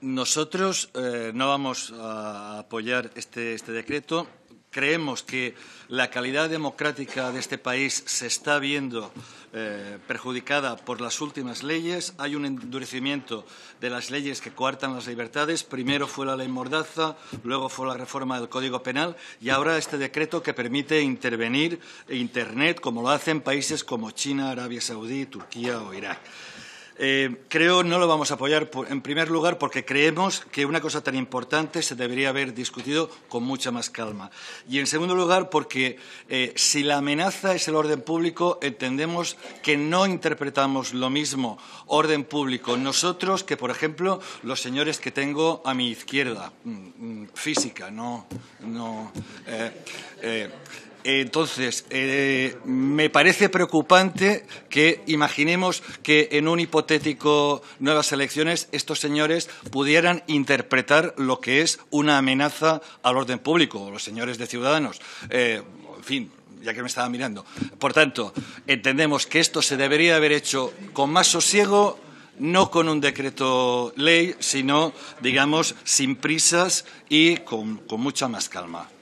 Nosotros eh, no vamos a apoyar este, este, decreto. Creemos que la calidad democrática de este país se está viendo eh, perjudicada por las últimas leyes. Hay un endurecimiento de las leyes que coartan las libertades. Primero fue la ley Mordaza, luego fue la reforma del Código Penal y ahora este decreto que permite intervenir Internet como lo hacen países como China, Arabia Saudí, Turquía o Irak. Eh, creo no lo vamos a apoyar, en primer lugar, porque creemos que una cosa tan importante se debería haber discutido con mucha más calma. Y, en segundo lugar, porque eh, si la amenaza es el orden público, entendemos que no interpretamos lo mismo orden público nosotros que, por ejemplo, los señores que tengo a mi izquierda, mm, mm, física, no. Eh, eh, entonces, eh, me parece preocupante que imaginemos que en un hipotético nuevas elecciones estos señores pudieran interpretar lo que es una amenaza al orden público, los señores de Ciudadanos. Eh, en fin, ya que me estaba mirando. Por tanto, entendemos que esto se debería haber hecho con más sosiego, no con un decreto ley, sino, digamos, sin prisas y con mucha más calma.